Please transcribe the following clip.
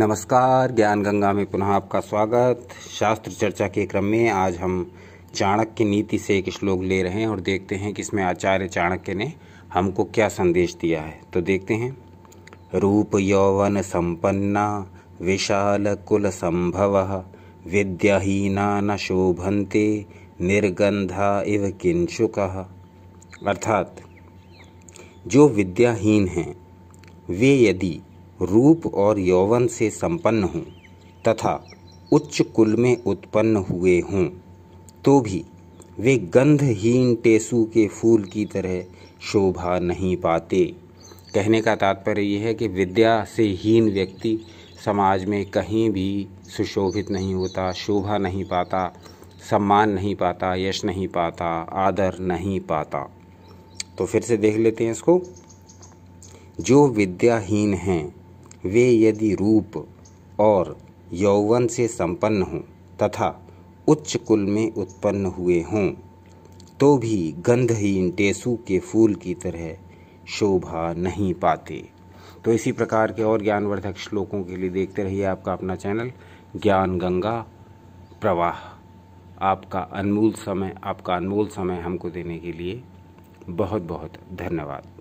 नमस्कार ज्ञान गंगा में पुनः आपका स्वागत शास्त्र चर्चा के क्रम में आज हम चाणक्य नीति से एक श्लोक ले रहे हैं और देखते हैं कि इसमें आचार्य चाणक्य ने हमको क्या संदेश दिया है तो देखते हैं रूप यौवन संपन्ना विशाल कुल संभव विद्याहीना न शोभन्ते निर्गंधा इव किंशुक अर्थात जो विद्याहीन हैं वे यदि रूप और यौवन से संपन्न हूँ तथा उच्च कुल में उत्पन्न हुए हों तो भी वे गंधहीन टेसु के फूल की तरह शोभा नहीं पाते कहने का तात्पर्य यह है कि विद्या से हीन व्यक्ति समाज में कहीं भी सुशोभित नहीं होता शोभा नहीं पाता सम्मान नहीं पाता यश नहीं पाता आदर नहीं पाता तो फिर से देख लेते हैं इसको जो विद्याहीन हैं वे यदि रूप और यौवन से संपन्न हों तथा उच्च कुल में उत्पन्न हुए हों तो भी गंधहीन टेसु के फूल की तरह शोभा नहीं पाते तो इसी प्रकार के और ज्ञानवर्धक श्लोकों के लिए देखते रहिए आपका अपना चैनल ज्ञान गंगा प्रवाह आपका अनमोल समय आपका अनमोल समय हमको देने के लिए बहुत बहुत धन्यवाद